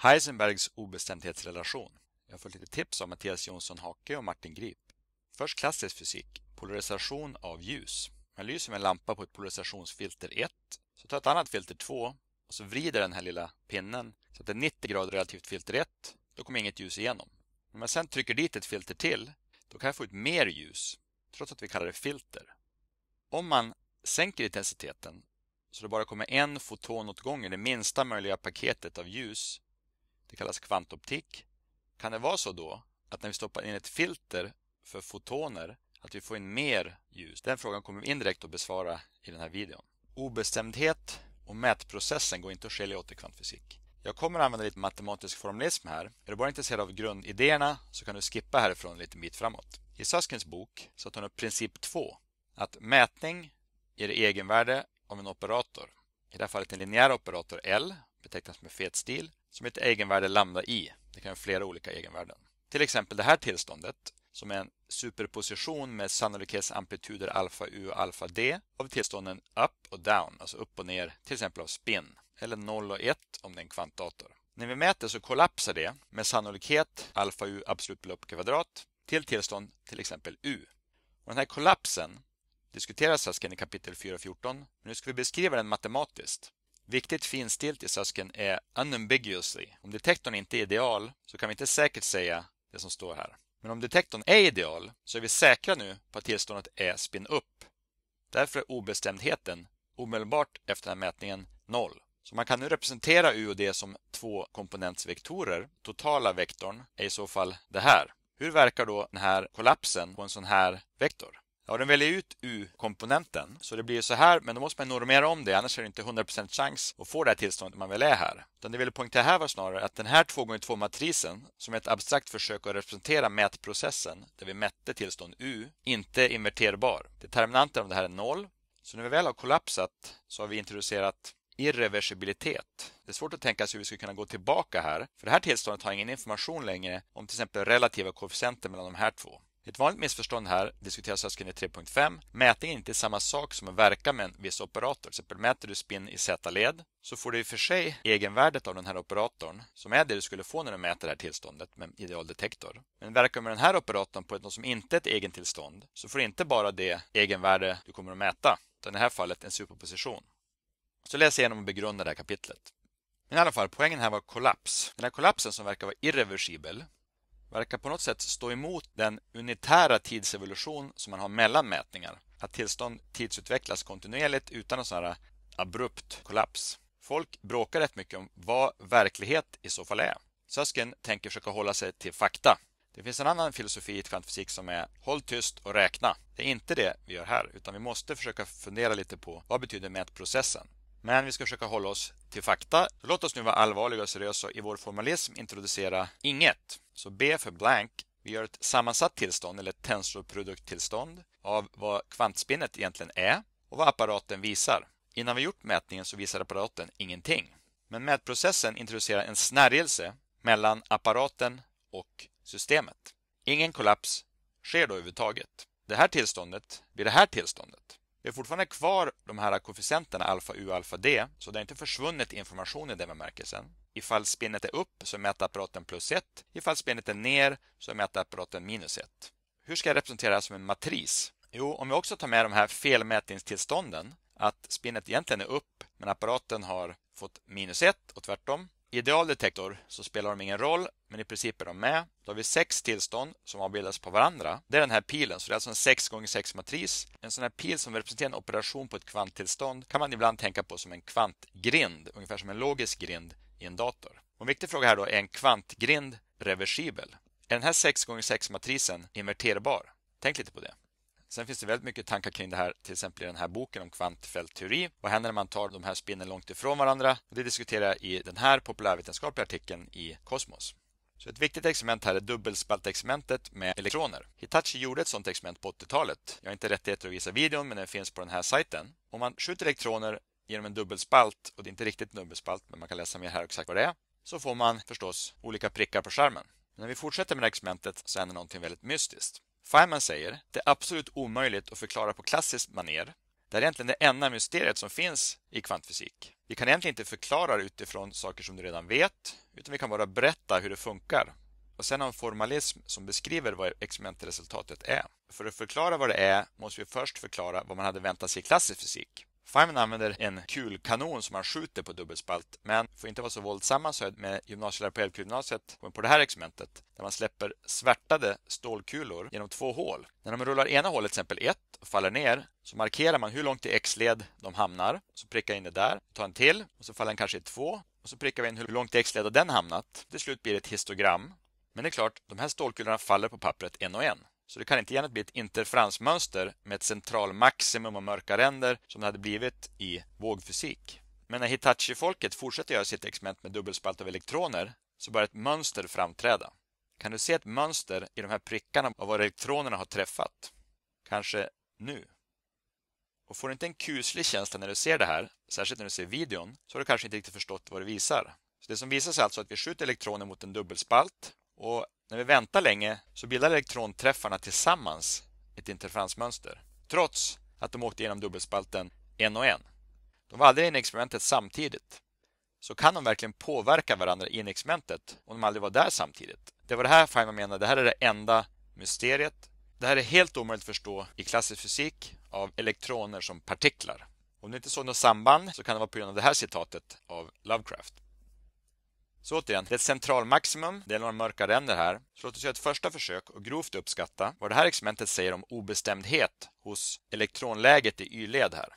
Heisenbergs obestämdhetsrelation. Jag har fått lite tips av Mattias Jonsson Hake och Martin Grip. Först klassisk fysik, polarisation av ljus. Man lyser med en lampa på ett polarisationsfilter 1, så tar jag ett annat filter 2 och så vrider den här lilla pinnen så att det är 90 grader relativt filter 1. Då kommer inget ljus igenom. Om jag sen trycker dit ett filter till, då kan jag få ut mer ljus, trots att vi kallar det filter. Om man sänker intensiteten så det bara kommer en foton åt gången, det minsta möjliga paketet av ljus, det kallas kvantoptik. Kan det vara så då att när vi stoppar in ett filter för fotoner att vi får in mer ljus? Den frågan kommer vi indirekt att besvara i den här videon. Obestämdhet och mätprocessen går inte att skilja åt i kvantfysik. Jag kommer att använda lite matematisk formalism här. Är du bara intresserad av grundidéerna så kan du skippa härifrån en liten bit framåt. I Saskins bok så tar hon upp princip 2. Att mätning ger egenvärde av en operator. I det här fallet en linjär operator L, betecknas med fet stil som ett egenvärde landar i. Det kan vara flera olika egenvärden. Till exempel det här tillståndet som är en superposition med sannolikhetsamplituder alfa u och alfa d av tillstånden up och down, alltså upp och ner, till exempel av spin, eller 0 och 1 om det är en kvantdator. När vi mäter så kollapsar det med sannolikhet alfa u absolut belopp kvadrat till tillstånd till exempel u. Och den här kollapsen diskuteras i kapitel 4.14, men nu ska vi beskriva den matematiskt. Viktigt finstilt i sösken är unambiguously. Om detektorn inte är ideal så kan vi inte säkert säga det som står här. Men om detektorn är ideal så är vi säkra nu på att tillståndet är spinn upp. Därför är obestämdheten omedelbart efter den här mätningen noll. Så man kan nu representera U och D som två komponentsvektorer. Totala vektorn är i så fall det här. Hur verkar då den här kollapsen på en sån här vektor? Ja, den väljer ut U-komponenten. Så det blir så här, men då måste man normera om det, annars är det inte 100% chans att få det här tillståndet man väl är här. Utan det jag ville poängtera här var snarare att den här 2x2-matrisen, som är ett abstrakt försök att representera mätprocessen, där vi mätte tillstånd U, inte är inverterbar. Determinanten av det här är 0. Så när vi väl har kollapsat så har vi introducerat irreversibilitet. Det är svårt att tänka sig hur vi ska kunna gå tillbaka här, för det här tillståndet har ingen information längre om till exempel relativa koefficienter mellan de här två. Ett vanligt missförstånd här diskuteras av alltså 3.5. Mätning är inte samma sak som att verka med en viss operator. Till exempel mäter du spinn i z-led så får du i och för sig egenvärdet av den här operatorn som är det du skulle få när du mäter det här tillståndet med en idealdetektor. Men verkar du med den här operatorn på något som inte är ett egentillstånd så får du inte bara det egenvärde du kommer att mäta utan i det här fallet en superposition. Så läs igenom och begrunda det här kapitlet. Men i alla fall, poängen här var kollaps. Den här kollapsen som verkar vara irreversibel verkar på något sätt stå emot den unitära tidsevolution som man har mellan mätningar. Att tillstånd tidsutvecklas kontinuerligt utan en sån här abrupt kollaps. Folk bråkar rätt mycket om vad verklighet i så fall är. Sösken tänker försöka hålla sig till fakta. Det finns en annan filosofi i kvantfysik som är håll tyst och räkna. Det är inte det vi gör här, utan vi måste försöka fundera lite på vad betyder mätprocessen? Men vi ska försöka hålla oss till fakta. låt oss nu vara allvarliga och seriösa och i vår formalism introducera inget. Så B för blank. Vi gör ett sammansatt tillstånd, eller ett tensorprodukttillstånd, av vad kvantspinnet egentligen är och vad apparaten visar. Innan vi gjort mätningen så visar apparaten ingenting. Men mätprocessen introducerar en snärjelse mellan apparaten och systemet. Ingen kollaps sker då överhuvudtaget. Det här tillståndet blir det här tillståndet. Vi har fortfarande kvar de här koefficienterna alfa u alfa d, så det har inte försvunnit information i den bemärkelsen. Ifall spinnet är upp så är mätapparaten plus 1. Ifall spinnet är ner så är mätapparaten minus 1. Hur ska jag representera det här som en matris? Jo, om vi också tar med de här felmätningstillstånden, att spinnet egentligen är upp men apparaten har fått minus 1 och tvärtom, i idealdetektor så spelar de ingen roll, men i princip är de med. Då har vi sex tillstånd som avbildas på varandra. Det är den här pilen, så det är alltså en 6 gånger 6 matris. En sån här pil som representerar en operation på ett kvanttillstånd kan man ibland tänka på som en kvantgrind, ungefär som en logisk grind i en dator. Och en viktig fråga här då, är en kvantgrind reversibel? Är den här 6 gånger 6 matrisen inverterbar? Tänk lite på det. Sen finns det väldigt mycket tankar kring det här, till exempel i den här boken om kvantfältteori. Vad händer när man tar de här spinnen långt ifrån varandra? Det diskuterar jag i den här populärvetenskapliga artikeln i Kosmos. Så ett viktigt experiment här är dubbelspaltexperimentet med elektroner. Hitachi gjorde ett sådant experiment på 80-talet. Jag har inte rättighet att visa videon, men den finns på den här sajten. Om man skjuter elektroner genom en dubbelspalt, och det är inte riktigt en dubbelspalt, men man kan läsa mer här exakt vad det är, så får man förstås olika prickar på skärmen. Men när vi fortsätter med det här experimentet så händer någonting väldigt mystiskt. Feynman säger det är absolut omöjligt att förklara på klassiskt maner. Det är egentligen det enda mysteriet som finns i kvantfysik. Vi kan egentligen inte förklara utifrån saker som du redan vet, utan vi kan bara berätta hur det funkar. Och sen ha en formalism som beskriver vad experimentresultatet är. För att förklara vad det är måste vi först förklara vad man hade väntat sig i klassisk fysik. Feynman använder en kulkanon som han skjuter på dubbelspalt, men får inte vara så våldsamma så med gymnasielärare på Älvkullegymnasiet kom på det här experimentet där man släpper svärtade stålkulor genom två hål. När de rullar ena hålet, till exempel 1, och faller ner så markerar man hur långt i x-led de hamnar. Så prickar jag in det där, tar en till och så faller den kanske i 2 och så prickar vi in hur långt i x-led den hamnat. Till slut blir det ett histogram. Men det är klart, de här stålkulorna faller på pappret en och en. Så det kan inte gärna bli ett interferensmönster med ett centralmaximum av mörka ränder som det hade blivit i vågfysik. Men när Hitachi-folket fortsätter göra sitt experiment med dubbelspalt av elektroner så börjar ett mönster framträda. Kan du se ett mönster i de här prickarna av var elektronerna har träffat? Kanske nu? Och får du inte en kuslig känsla när du ser det här, särskilt när du ser videon, så har du kanske inte riktigt förstått vad det visar. Så Det som visar sig är alltså att vi skjuter elektroner mot en dubbelspalt och när vi väntar länge så bildar elektronträffarna tillsammans ett interferensmönster trots att de åkte genom dubbelspalten en och en. De var aldrig inne i experimentet samtidigt. Så kan de verkligen påverka varandra i experimentet om de aldrig var där samtidigt? Det var det här Feynman menade, det här är det enda mysteriet. Det här är helt omöjligt att förstå i klassisk fysik av elektroner som partiklar. Om ni inte såg något samband så kan det vara på grund av det här citatet av Lovecraft. Så återigen, det är ett centralmaximum, det är några mörka ränder här. Så låt oss göra ett första försök och grovt uppskatta vad det här experimentet säger om obestämdhet hos elektronläget i Y-led här.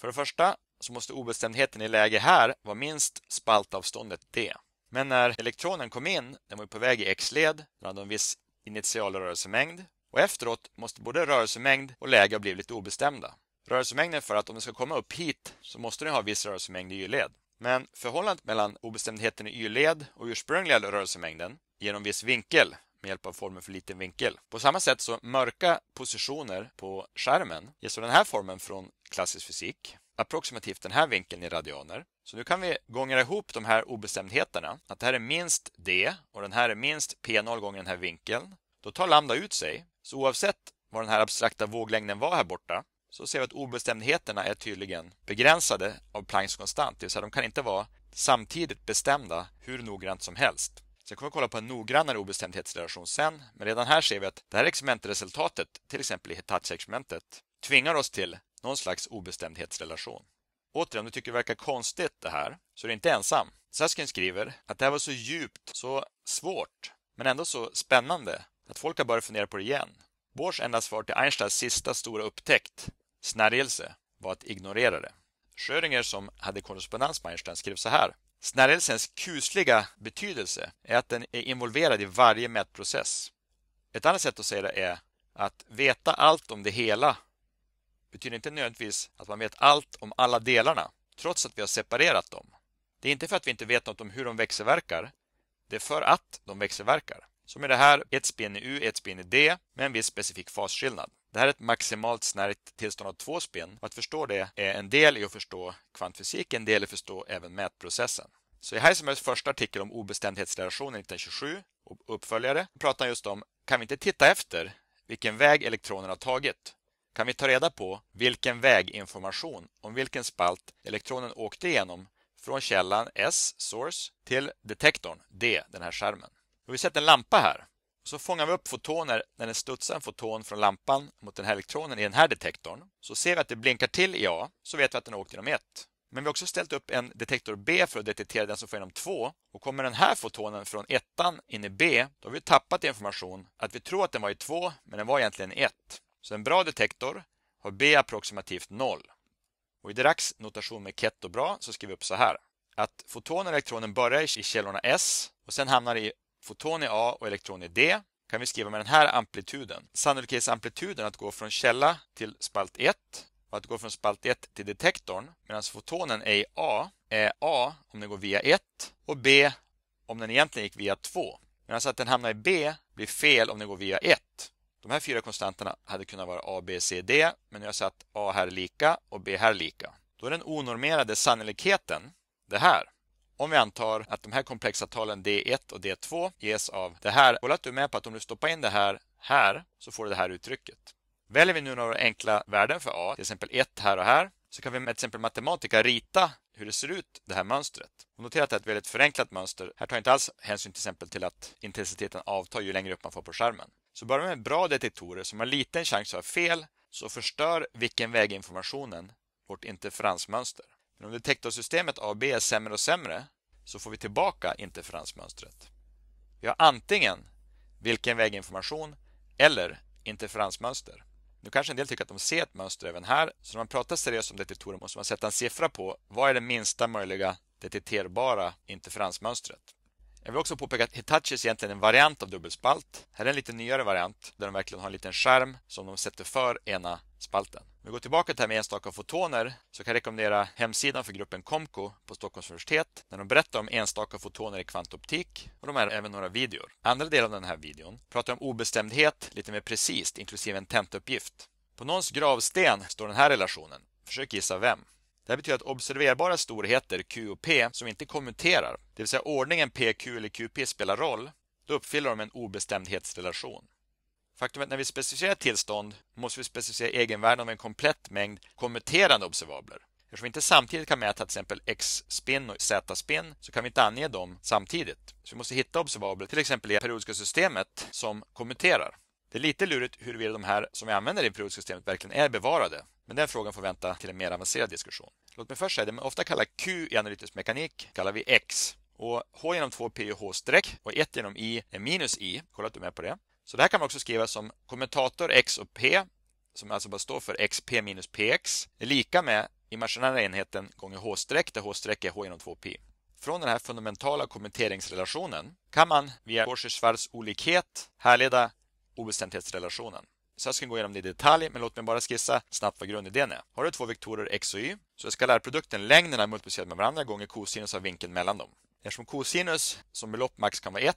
För det första så måste obestämdheten i läge här vara minst spaltavståndet d. Men när elektronen kom in, den var på väg i x-led, den hade en viss initial rörelsemängd och efteråt måste både rörelsemängd och läge ha blivit lite obestämda. Rörelsemängden för att om den ska komma upp hit så måste den ha viss rörelsemängd i y-led. Men förhållandet mellan obestämdheten i y-led och ursprungliga rörelsemängden ger en viss vinkel med hjälp av formeln för liten vinkel. På samma sätt så mörka positioner på skärmen ger så den här formeln från klassisk fysik approximativt den här vinkeln i radianer. Så nu kan vi gånga ihop de här obestämdheterna. Att det här är minst d och den här är minst p0 gånger den här vinkeln. Då tar lambda ut sig. Så oavsett vad den här abstrakta våglängden var här borta så ser vi att obestämdheterna är tydligen begränsade av Plancks konstant, det vill säga de kan inte vara samtidigt bestämda hur noggrant som helst. Sen kommer vi kolla på en noggrannare obestämdhetsrelation sen, men redan här ser vi att det här experimentresultatet, till exempel i Hitachi-experimentet, tvingar oss till någon slags obestämdhetsrelation. Återigen, om du tycker det verkar konstigt det här, så är du inte ensam. Saskin skriver att det här var så djupt, så svårt, men ändå så spännande att folk har börjat fundera på det igen. Bors enda svar till Einsteins sista stora upptäckt Snärjelse var att ignorera det. Schrödinger som hade korrespondens med Einstein skrev så här. Snärjelsens kusliga betydelse är att den är involverad i varje mätprocess. Ett annat sätt att säga det är att veta allt om det hela betyder inte nödvändigtvis att man vet allt om alla delarna, trots att vi har separerat dem. Det är inte för att vi inte vet något om hur de växelverkar, det är för att de växelverkar. Som i det här, ett spin i U, ett spin i D med en viss specifik fasskillnad. Det här är ett maximalt snärjt tillstånd av två spin och att förstå det är en del i att förstå kvantfysik, en del i att förstå även mätprocessen. Så i Heisenbergs första artikel om obestämdhetsrelationen 1927 och uppföljare pratar han just om kan vi inte titta efter vilken väg elektronerna har tagit? Kan vi ta reda på vilken väginformation om vilken spalt elektronen åkte igenom från källan S, source, till detektorn D, den här skärmen? vi sätter en lampa här. Så fångar vi upp fotoner när den studsar en foton från lampan mot den här elektronen i den här detektorn. Så ser vi att det blinkar till i A, så vet vi att den har åkt genom 1. Men vi har också ställt upp en detektor B för att detektera den som får genom 2. Och kommer den här fotonen från 1 in i B, då har vi tappat information att vi tror att den var i 2, men den var egentligen 1. Så en bra detektor har B approximativt 0. Och I Diracs notation med Ket och bra så skriver vi upp så här att fotonen och elektronen börjar i källorna S och sen hamnar i foton i A och elektron i D kan vi skriva med den här amplituden. Sannolikhetsamplituden att gå från källa till spalt 1 och att gå från spalt 1 till detektorn medan fotonen är i A är A om den går via 1 och B om den egentligen gick via 2. Medan att den hamnar i B blir fel om den går via 1. De här fyra konstanterna hade kunnat vara A, B, C, D men nu har jag satt A här lika och B här lika. Då är den onormerade sannolikheten det här. Om vi antar att de här komplexa talen D1 och D2 ges av det här. Kolla att du är med på att om du stoppar in det här här så får du det här uttrycket. Väljer vi nu några enkla värden för A, till exempel 1 här och här, så kan vi med till exempel matematika rita hur det ser ut, det här mönstret. notera att det är ett väldigt förenklat mönster. Här tar jag inte alls hänsyn till exempel till att intensiteten avtar ju längre upp man får på skärmen. Så börjar vi med bra detektorer som har liten chans att ha fel, så förstör vilken väg informationen, vårt interferensmönster. Men om detektorsystemet AB är sämre och sämre så får vi tillbaka interferensmönstret. Vi har antingen vilken väginformation eller interferensmönster. Nu kanske en del tycker att de ser ett mönster även här, så när man pratar seriöst om detektorer måste man sätta en siffra på vad är det minsta möjliga detekterbara interferensmönstret. Jag vill också påpeka att Hitachi är egentligen en variant av dubbelspalt. Här är en lite nyare variant där de verkligen har en liten skärm som de sätter för ena spalten. Om vi går tillbaka till det här med enstaka fotoner så kan jag rekommendera hemsidan för gruppen Comco på Stockholms universitet när de berättar om enstaka fotoner i kvantoptik och de har även några videor. Andra delen av den här videon pratar om obestämdhet lite mer precis, inklusive en tentauppgift. På någons gravsten står den här relationen. Försök gissa vem. Det här betyder att observerbara storheter Q och P som inte kommenterar, det vill säga ordningen PQ eller QP spelar roll, då uppfyller de en obestämdhetsrelation. Faktum är att när vi specificerar tillstånd måste vi specificera egenvärden av en komplett mängd kommenterande observabler. Eftersom vi inte samtidigt kan mäta till exempel x-spin och z-spin så kan vi inte ange dem samtidigt. Så vi måste hitta observabler, till exempel i periodiska systemet, som kommenterar. Det är lite lurigt huruvida de här som vi använder i periodiska systemet verkligen är bevarade. Men den frågan får vänta till en mer avancerad diskussion. Låt mig först säga det man ofta kallar Q i analytisk mekanik kallar vi X. Och H genom 2 P är H-streck och 1 genom I är minus I. Kolla att du är med på det. Så det här kan man också skriva som kommentator x och p, som alltså bara står för xp minus px, är lika med imaginära enheten gånger h-streck, där h-streck är h genom 2pi. Från den här fundamentala kommenteringsrelationen kan man via Gorschers-Schwarz olikhet härleda obestämdhetsrelationen. Så jag ska gå igenom det i detalj, men låt mig bara skissa snabbt vad grundidén är. Har du två vektorer x och y, så är skalärprodukten längderna multiplicerade med varandra gånger kosinus av vinkeln mellan dem. Eftersom kosinus som belopp max kan vara 1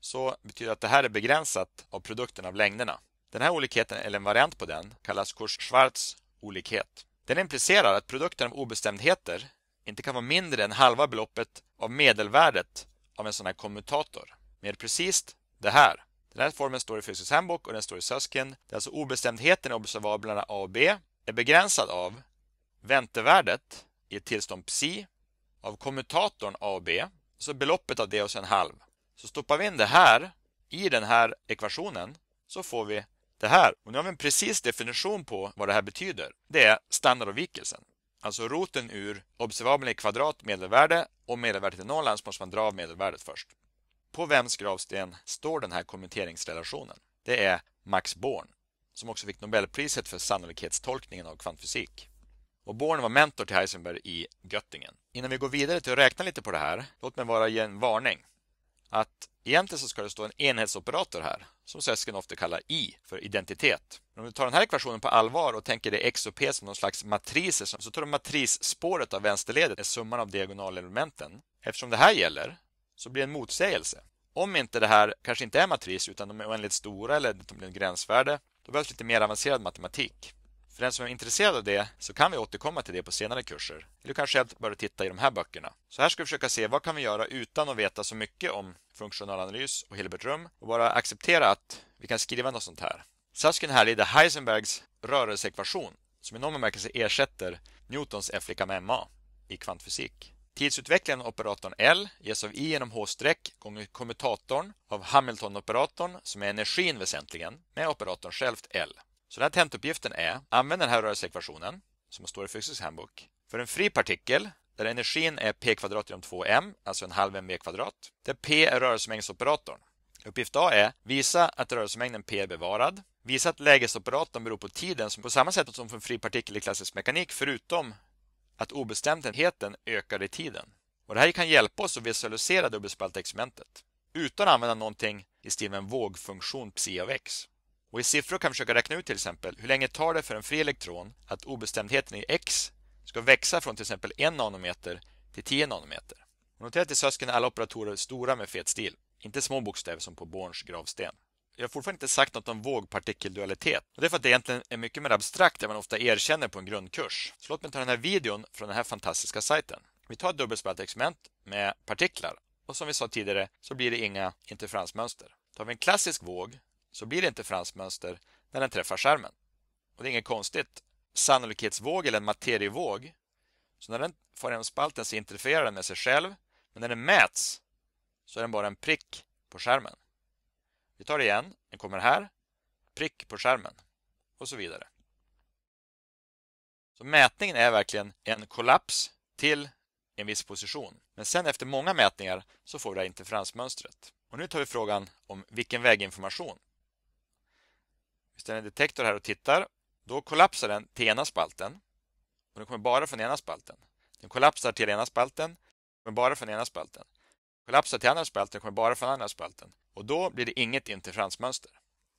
så betyder att det här är begränsat av produkten av längderna. Den här olikheten, eller en variant på den, kallas Kors-Schwarz olikhet. Den implicerar att produkten av obestämdheter inte kan vara mindre än halva beloppet av medelvärdet av en sån här kommutator. Mer precis, det här. Den här formeln står i Fysisk handbok och den står i SÖSKIN. Det är alltså obestämdheten i observablerna A och B är begränsad av väntevärdet i ett tillstånd psi av kommutatorn A och B, så alltså beloppet av det och sen halv. Så stoppar vi in det här i den här ekvationen så får vi det här. Och nu har vi en precis definition på vad det här betyder. Det är standardavvikelsen. Alltså roten ur observabeln i kvadrat medelvärde och medelvärdet i nollan så måste man dra av medelvärdet först. På vems gravsten står den här kommenteringsrelationen? Det är Max Born som också fick Nobelpriset för sannolikhetstolkningen av kvantfysik. Och Born var mentor till Heisenberg i Göttingen. Innan vi går vidare till att räkna lite på det här, låt mig bara ge en varning att egentligen så ska det stå en enhetsoperator här som svensken ofta kallar i för identitet. Men om du tar den här ekvationen på allvar och tänker dig x och p som någon slags matriser så tar du matrisspåret av vänsterledet är summan av diagonalelementen. Eftersom det här gäller så blir det en motsägelse. Om inte det här kanske inte är matris utan de är oändligt stora eller de blir en gränsvärde, då behövs lite mer avancerad matematik. För den som är intresserad av det så kan vi återkomma till det på senare kurser. Eller kanske helt börja titta i de här böckerna. Så här ska vi försöka se vad kan vi göra utan att veta så mycket om funktional analys och Hilbertrum och bara acceptera att vi kan skriva något sånt här. Saskin härleder Heisenbergs rörelseekvation som i någon bemärkelse ersätter Newtons F lika med ma i kvantfysik. Tidsutvecklingen av operatorn L ges av I genom H-streck gånger kommutatorn av Hamilton-operatorn som är energin väsentligen med operatorn självt L. Så den här tentuppgiften är använd den här rörelseekvationen som står i Fysisk Handbook för en fri partikel där energin är p kvadrat genom 2m, alltså en halv mv kvadrat, där p är rörelsemängdsoperatorn. Uppgift A är visa att rörelsemängden p är bevarad, visa att lägesoperatorn beror på tiden som på samma sätt som för en fri partikel i klassisk mekanik förutom att obestämdheten ökar i tiden. Och Det här kan hjälpa oss att visualisera dubbelspaltexperimentet utan att använda någonting i stil med en vågfunktion psi av x. Och I siffror kan vi försöka räkna ut till exempel hur länge tar det för en fri elektron att obestämdheten i x ska växa från till exempel 1 nanometer till 10 nanometer. notera att i Sösken är alla operatorer stora med fet stil, inte små bokstäver som på Borns gravsten. Jag har fortfarande inte sagt något om vågpartikeldualitet. Och det är för att det egentligen är mycket mer abstrakt än man ofta erkänner på en grundkurs. Så låt mig ta den här videon från den här fantastiska sajten. Vi tar ett dubbelspalt experiment med partiklar och som vi sa tidigare så blir det inga interferensmönster. Tar vi en klassisk våg så blir det inte franskt när den träffar skärmen. Och Det är inget konstigt. Sannolikhetsvåg eller en materievåg, så när den får en spalten så interfererar den med sig själv, men när den mäts så är den bara en prick på skärmen. Vi tar det igen. Den kommer här, prick på skärmen och så vidare. Så Mätningen är verkligen en kollaps till en viss position. Men sen efter många mätningar så får vi det här interferensmönstret. Och nu tar vi frågan om vilken väginformation vi ställer en detektor här och tittar, då kollapsar den till ena spalten. Och den kommer bara från ena spalten. Den kollapsar till ena spalten, men bara från ena spalten. Kollapsar till andra spalten, kommer bara från andra spalten. Och då blir det inget interferensmönster.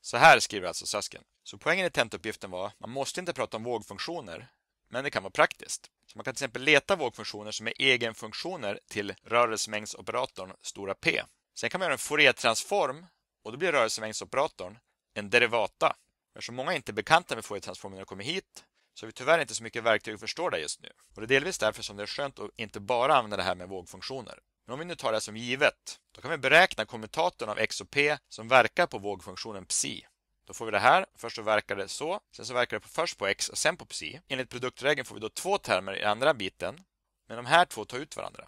Så här skriver alltså Susskind. Så poängen i tentuppgiften var, man måste inte prata om vågfunktioner, men det kan vara praktiskt. Så man kan till exempel leta vågfunktioner som är egenfunktioner till rörelsemängdsoperatorn stora P. Sen kan man göra en Fouriertransform. och då blir rörelsemängdsoperatorn en derivata Eftersom många inte är bekanta med Fouriertransformen när de kommer hit så har vi tyvärr inte så mycket verktyg att förstå det just nu. Och det är delvis därför som det är skönt att inte bara använda det här med vågfunktioner. Men om vi nu tar det som givet, då kan vi beräkna kommentatorn av x och p som verkar på vågfunktionen psi. Då får vi det här. Först så verkar det så, sen så verkar det först på x och sen på psi. Enligt produktregeln får vi då två termer i andra biten, men de här två tar ut varandra.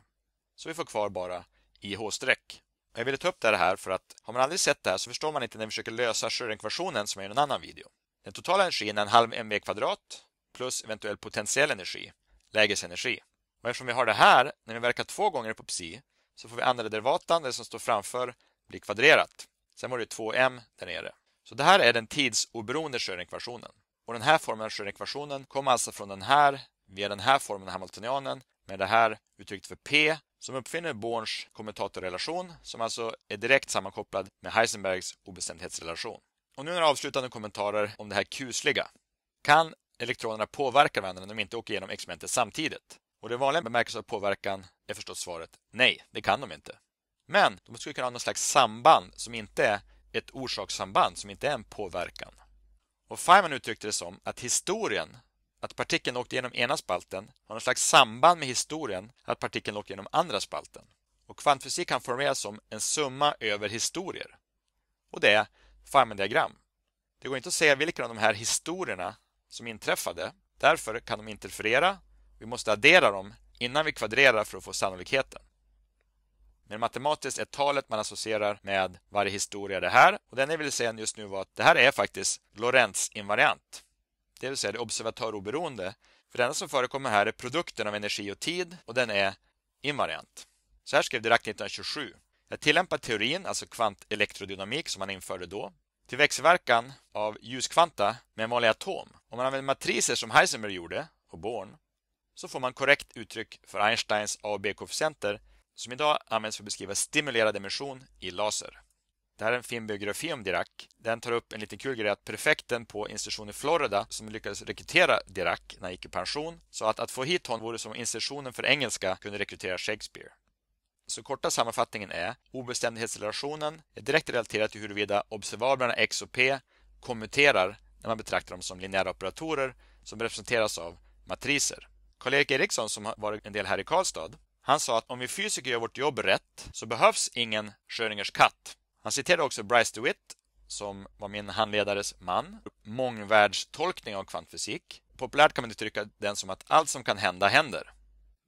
Så vi får kvar bara ih-streck. Jag ville ta upp det här för att har man aldrig sett det här så förstår man inte när vi försöker lösa Schrödinger-ekvationen som är en annan video. Den totala energin är en halv mv kvadrat plus eventuell potentiell energi, lägesenergi. Och eftersom vi har det här, när vi verkar två gånger på psi, så får vi andra derivatan, det som står framför, bli kvadrerat. Sen var det 2m där nere. Så det här är den tidsoberoende Schrödinger-ekvationen. Och den här formen av Schrödinger-ekvationen kommer alltså från den här, via den här formen av Hamiltonianen, med det här uttryckt för P som uppfinner Borns kommentatorrelation som alltså är direkt sammankopplad med Heisenbergs obestämdhetsrelation. Och nu några avslutande kommentarer om det här kusliga. Kan elektronerna påverka varandra när de inte åker igenom experimentet samtidigt? Och det vanliga bemärkelsen av påverkan är förstås svaret nej, det kan de inte. Men de skulle kunna ha någon slags samband som inte är ett orsakssamband, som inte är en påverkan. Och Feynman uttryckte det som att historien att partikeln åkte genom ena spalten har någon slags samband med historien att partikeln åkte genom andra spalten. Och kvantfysik kan formeras som en summa över historier. Och det är Farmendiagram. Det går inte att säga vilka av de här historierna som inträffade. Därför kan de interferera. Vi måste addera dem innan vi kvadrerar för att få sannolikheten. Men matematiskt är talet man associerar med varje historia det här. Och den jag vill säga just nu var att det här är faktiskt Lorentz invariant det vill säga det observatöroberoende. För det enda som förekommer här är produkten av energi och tid och den är invariant. Så här skrev Dirac 1927. Jag tillämpar teorin, alltså kvantelektrodynamik som man införde då, till växelverkan av ljuskvanta med en vanlig atom. Om man använder matriser som Heisenberg gjorde och Born så får man korrekt uttryck för Einsteins A och B-koefficienter som idag används för att beskriva stimulerad emission i laser. Det här är en fin biografi om Dirac. Den tar upp en liten kul grej att prefekten på institutionen i Florida som lyckades rekrytera Dirac när han gick i pension sa att, att få hit honom vore som institutionen för engelska kunde rekrytera Shakespeare. Så korta sammanfattningen är obestämdhetsrelationen är direkt relaterad till huruvida observablerna X och P kommuterar när man betraktar dem som linjära operatorer som representeras av matriser. Karl-Erik Eriksson som har varit en del här i Karlstad han sa att om vi fysiker gör vårt jobb rätt så behövs ingen Schrödingers katt han citerade också Bryce DeWitt, som var min handledares man, mångvärldstolkning av kvantfysik. Populärt kan man uttrycka den som att allt som kan hända händer.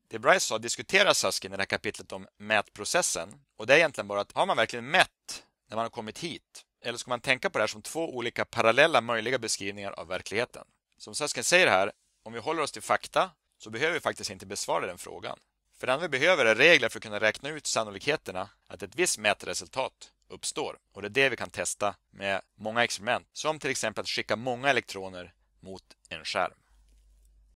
Det Bryce sa diskuterar Susskind i det här kapitlet om mätprocessen och det är egentligen bara att har man verkligen mätt när man har kommit hit? Eller ska man tänka på det här som två olika parallella möjliga beskrivningar av verkligheten? Som Susskind säger här, om vi håller oss till fakta så behöver vi faktiskt inte besvara den frågan. För det enda vi behöver är regler för att kunna räkna ut sannolikheterna att ett visst mätresultat uppstår. Och det är det vi kan testa med många experiment, som till exempel att skicka många elektroner mot en skärm.